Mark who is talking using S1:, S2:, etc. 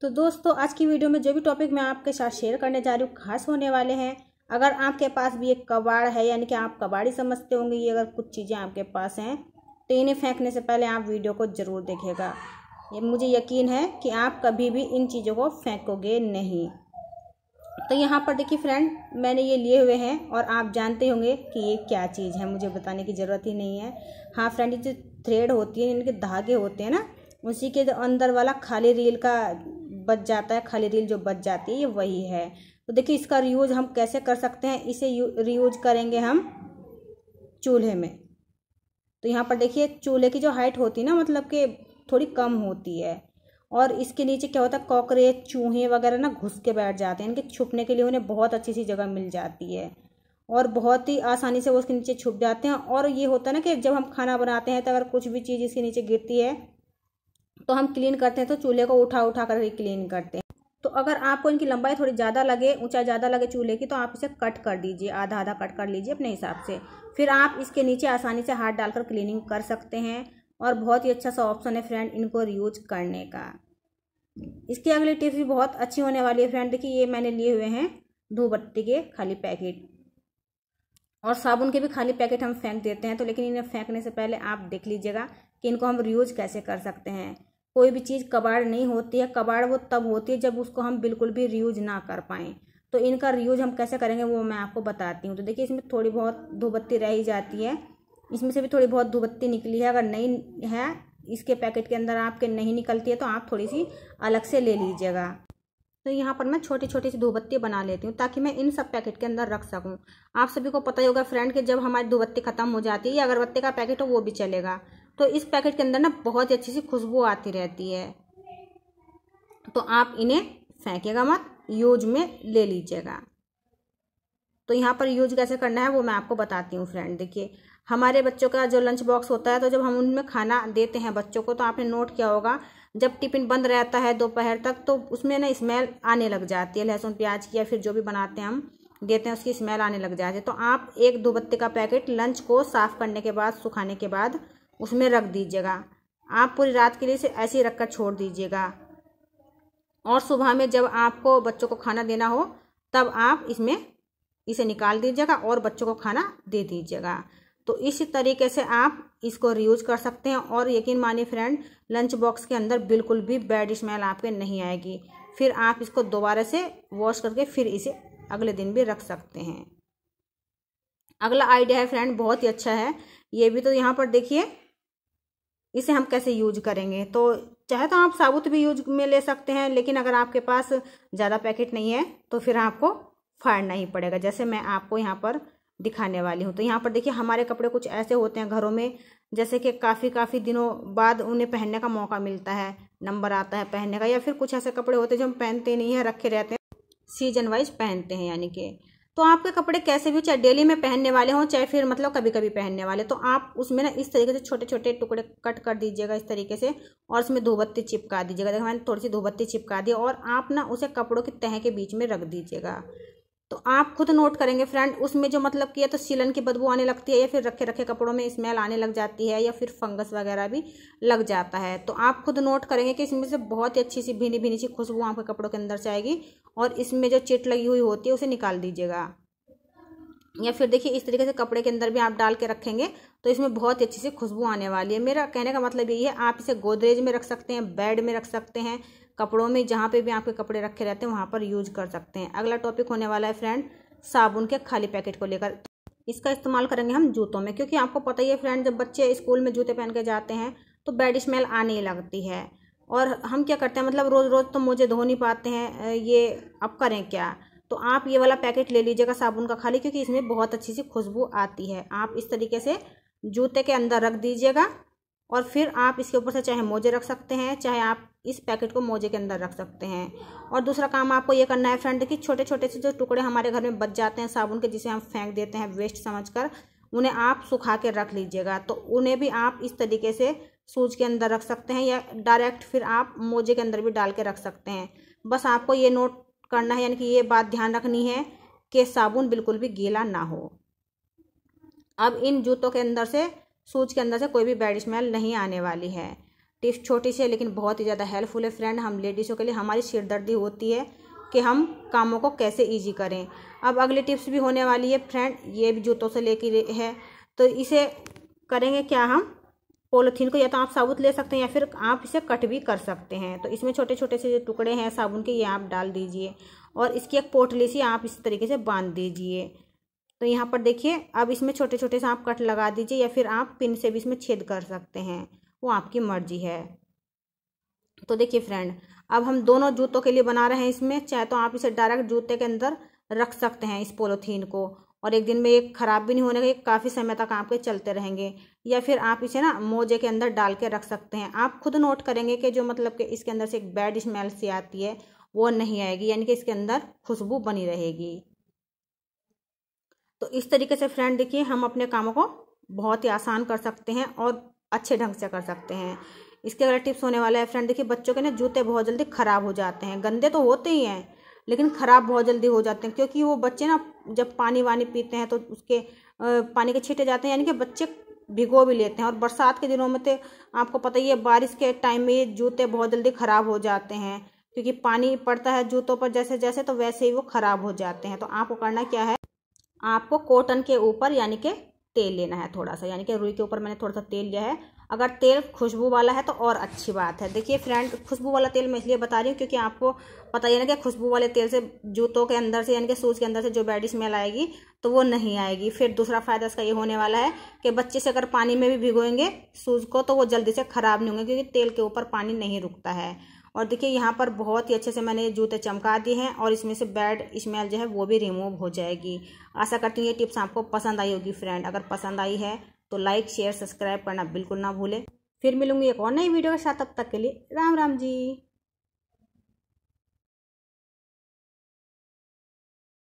S1: तो दोस्तों आज की वीडियो में जो भी टॉपिक मैं आपके साथ शेयर करने जा रही हूँ खास होने वाले हैं अगर आपके पास भी एक कबाड़ है यानी कि आप कबाड़ी समझते होंगे ये अगर कुछ चीज़ें आपके पास हैं तो इन्हें फेंकने से पहले आप वीडियो को ज़रूर देखेगा ये मुझे यकीन है कि आप कभी भी इन चीज़ों को फेंकोगे नहीं तो यहाँ पर देखिए फ्रेंड मैंने ये लिए हुए हैं और आप जानते होंगे कि ये क्या चीज़ है मुझे बताने की ज़रूरत ही नहीं है हाँ फ्रेंड ये जो थ्रेड होती है इनके धागे होते हैं ना उसी के जो अंदर वाला खाली रील का बच जाता है खाली रील जो बच जाती है ये वही है तो देखिए इसका रीयूज हम कैसे कर सकते हैं इसे रीयूज करेंगे हम चूल्हे में तो यहाँ पर देखिए चूल्हे की जो हाइट होती है ना मतलब कि थोड़ी कम होती है और इसके नीचे क्या होता है कॉकरेज चूहे वगैरह ना घुस के बैठ जाते हैं इनके छुपने के लिए उन्हें बहुत अच्छी सी जगह मिल जाती है और बहुत ही आसानी से वो उसके नीचे छुप जाते हैं और ये होता है ना कि जब हम खाना बनाते हैं तो अगर कुछ भी चीज़ इसके नीचे गिरती है तो हम क्लीन करते हैं तो चूल्हे को उठा उठा कर क्लीन करते हैं तो अगर आपको इनकी लंबाई थोड़ी ज़्यादा लगे ऊंचाई ज़्यादा लगे चूल्हे की तो आप इसे कट कर दीजिए आधा आधा कट कर लीजिए अपने हिसाब से फिर आप इसके नीचे आसानी से हाथ डालकर क्लीनिंग कर सकते हैं और बहुत ही अच्छा सा ऑप्शन है फ्रेंड इनको यूज करने का इसकी अगली टिप्स भी बहुत अच्छी होने वाली है फ्रेंड देखिए ये मैंने लिए हुए हैं धूपबत्ती के खाली पैकेट और साबुन के भी खाली पैकेट हम फेंक देते हैं तो लेकिन इन्हें फेंकने से पहले आप देख लीजिएगा कि इनको हम रियूज कैसे कर सकते हैं कोई भी चीज़ कबाड़ नहीं होती है कबाड़ वो तब होती है जब उसको हम बिल्कुल भी रियूज़ ना कर पाएँ तो इनका रियूज़ हम कैसे करेंगे वो मैं आपको बताती हूँ तो देखिए इसमें थोड़ी बहुत धोबत्ती रह ही जाती है इसमें से भी थोड़ी बहुत धोबत्ती निकली है अगर नहीं है इसके पैकेट के अंदर आपके नहीं निकलती है तो आप थोड़ी सी अलग से ले लीजिएगा तो यहाँ पर मैं छोटी छोटी सी धोबत्ती बना लेती हूँ ताकि मैं इन सब पैकेट के अंदर रख सकूँ आप सभी को पता ही होगा फ्रेंड कि जब हमारी धोबत्ती खत्म हो जाती है या अगरबत्ती का पैकेट हो वो भी चलेगा तो इस पैकेट के अंदर ना बहुत ही अच्छी सी खुशबू आती रहती है तो आप इन्हें फेंकेगा मत यूज में ले लीजिएगा तो यहाँ पर यूज कैसे करना है वो मैं आपको बताती हूँ फ्रेंड देखिए हमारे बच्चों का जो लंच बॉक्स होता है तो जब हम उनमें खाना देते हैं बच्चों को तो आपने नोट किया होगा जब टिफिन बंद रहता है दोपहर तक तो उसमें ना स्मेल आने लग जाती है लहसुन प्याज की या फिर जो भी बनाते हैं हम देते हैं उसकी स्मेल आने लग जाती है तो आप एक दो बत्ते का पैकेट लंच को साफ़ करने के बाद सुखाने के बाद उसमें रख दीजिएगा आप पूरी रात के लिए इसे ऐसे ही रख कर छोड़ दीजिएगा और सुबह में जब आपको बच्चों को खाना देना हो तब आप इसमें इसे निकाल दीजिएगा और बच्चों को खाना दे दीजिएगा तो इस तरीके से आप इसको रियूज कर सकते हैं और यकीन मानिए फ्रेंड लंच बॉक्स के अंदर बिल्कुल भी बैड स्मेल आपके नहीं आएगी फिर आप इसको दोबारा से वॉश करके फिर इसे अगले दिन भी रख सकते हैं अगला आइडिया है फ्रेंड बहुत ही अच्छा है ये भी तो यहाँ पर देखिए इसे हम कैसे यूज करेंगे तो चाहे तो आप साबुत भी यूज में ले सकते हैं लेकिन अगर आपके पास ज़्यादा पैकेट नहीं है तो फिर आपको फाड़ना ही पड़ेगा जैसे मैं आपको यहाँ पर दिखाने वाली हूँ तो यहाँ पर देखिए हमारे कपड़े कुछ ऐसे होते हैं घरों में जैसे कि काफ़ी काफ़ी दिनों बाद उन्हें पहनने का मौका मिलता है नंबर आता है पहनने का या फिर कुछ ऐसे कपड़े होते हैं जो हम पहनते नहीं हैं रखे रहते हैं सीजन वाइज पहनते हैं यानी कि तो आपके कपड़े कैसे भी चाहे डेली में पहनने वाले हों चाहे फिर मतलब कभी कभी पहनने वाले तो आप उसमें ना इस तरीके से छोटे छोटे टुकड़े कट कर दीजिएगा इस तरीके से और उसमें धोबत्ती चिपका दीजिएगा देखो मैंने थोड़ी सी धोबत्ती चिपका दी और आप ना उसे कपड़ों की तह के बीच में रख दीजिएगा तो आप खुद नोट करेंगे फ्रेंड उसमें जो मतलब किया तो सीलन की बदबू आने लगती है या फिर रखे रखे कपड़ों में स्मेल आने लग जाती है या फिर फंगस वगैरह भी लग जाता है तो आप खुद नोट करेंगे कि इसमें से बहुत ही अच्छी सी भीनी भीनी सी खुशबू आपके कपड़ों के अंदर से आएगी और इसमें जो चिट लगी हुई होती है उसे निकाल दीजिएगा या फिर देखिए इस तरीके से कपड़े के अंदर भी आप डाल के रखेंगे तो इसमें बहुत अच्छी सी खुशबू आने वाली है मेरा कहने का मतलब यही है आप इसे गोदरेज में रख सकते हैं बेड में रख सकते हैं कपड़ों में जहाँ पे भी आपके कपड़े रखे रहते हैं वहाँ पर यूज कर सकते हैं अगला टॉपिक होने वाला है फ्रेंड साबुन के खाली पैकेट को लेकर इसका इस्तेमाल करेंगे हम जूतों में क्योंकि आपको पता ही है फ्रेंड जब बच्चे स्कूल में जूते पहन के जाते हैं तो बैड स्मेल आने लगती है और हम क्या करते हैं मतलब रोज़ रोज़ तो मुझे धो नहीं पाते हैं ये अब करें क्या तो आप ये वाला पैकेट ले लीजिएगा साबुन का खाली क्योंकि इसमें बहुत अच्छी सी खुशबू आती है आप इस तरीके से जूते के अंदर रख दीजिएगा और फिर आप इसके ऊपर से चाहे मोजे रख सकते हैं चाहे आप इस पैकेट को मोजे के अंदर रख सकते हैं और दूसरा काम आपको ये करना है फ्रेंड कि छोटे छोटे से जो टुकड़े हमारे घर में बच जाते हैं साबुन के जिसे हम फेंक देते हैं वेस्ट समझकर उन्हें आप सुखा के रख लीजिएगा तो उन्हें भी आप इस तरीके से सूज के अंदर रख सकते हैं या डायरेक्ट फिर आप मोजे के अंदर भी डाल के रख सकते हैं बस आपको ये नोट करना है यानी कि ये बात ध्यान रखनी है कि साबुन बिल्कुल भी गीला ना हो अब इन जूतों के अंदर से सूज के अंदर से कोई भी बैड स्मेल नहीं आने वाली है टिप्स छोटी सी है लेकिन बहुत ही ज़्यादा हेल्पफुल है फ्रेंड हम लेडीज़ों के लिए हमारी सिरदर्दी होती है कि हम कामों को कैसे ईजी करें अब अगली टिप्स भी होने वाली है फ्रेंड ये भी जूतों से लेके है तो इसे करेंगे क्या हम पोलिथीन को या तो आप साबुत ले सकते हैं या फिर आप इसे कट भी कर सकते हैं तो इसमें छोटे छोटे से जो टुकड़े हैं साबुन के ये आप डाल दीजिए और इसकी एक पोटली सी आप इस तरीके से बांध दीजिए तो यहाँ पर देखिए अब इसमें छोटे छोटे से आप कट लगा दीजिए या फिर आप पिन से भी इसमें छेद कर सकते हैं वो आपकी मर्जी है तो देखिए फ्रेंड अब हम दोनों जूतों के लिए बना रहे हैं इसमें चाहे तो आप इसे डायरेक्ट जूते के अंदर रख सकते हैं इस पोलोथीन को और एक दिन में ये ख़राब भी नहीं होने का ये काफ़ी समय तक आपके चलते रहेंगे या फिर आप इसे ना मोजे के अंदर डाल के रख सकते हैं आप खुद नोट करेंगे कि जो मतलब कि इसके अंदर से एक बैड स्मेल सी आती है वो नहीं आएगी यानी कि इसके अंदर खुशबू बनी रहेगी तो इस तरीके से फ्रेंड देखिए हम अपने कामों को बहुत ही आसान कर सकते हैं और अच्छे ढंग से कर सकते हैं इसके अगर टिप्स होने वाला है फ्रेंड देखिए बच्चों के ना जूते बहुत जल्दी ख़राब हो जाते हैं गंदे तो होते ही हैं लेकिन ख़राब बहुत जल्दी हो जाते हैं क्योंकि वो बच्चे ना जब पानी वानी पीते हैं तो उसके पानी के छीटे जाते हैं यानी कि बच्चे भिगो भी लेते हैं और बरसात के दिनों में तो आपको पता ही है बारिश के टाइम में ये जूते बहुत जल्दी ख़राब हो जाते हैं क्योंकि पानी पड़ता है जूतों पर जैसे जैसे तो वैसे ही वो ख़राब हो जाते हैं तो आपको करना क्या है आपको कॉटन के ऊपर यानी कि तेल लेना है थोड़ा सा यानी कि रुई के ऊपर मैंने थोड़ा सा तेल लिया है अगर तेल खुशबू वाला है तो और अच्छी बात है देखिए फ्रेंड खुशबू वाला तेल मैं इसलिए बता रही हूँ क्योंकि आपको पता ही ना कि खुशबू वाले तेल से जूतों के अंदर से यानी कि सूज के अंदर से जो बैड स्मेल आएगी तो वो नहीं आएगी फिर दूसरा फ़ायदा इसका ये होने वाला है कि बच्चे से अगर पानी में भी भिगोएंगे सूज को तो वो जल्दी से ख़राब नहीं होंगे क्योंकि तेल के ऊपर पानी नहीं रुकता है और देखिए यहाँ पर बहुत ही अच्छे से मैंने जूते चमका दिए हैं और इसमें से बैड स्मेल जो है वो भी रिमूव हो जाएगी आशा करती हूँ ये टिप्स आपको पसंद आई होगी फ्रेंड अगर पसंद आई है तो लाइक शेयर सब्सक्राइब करना बिल्कुल ना भूलें फिर मिलूंगी एक और नई वीडियो के साथ तब तक के लिए राम राम जी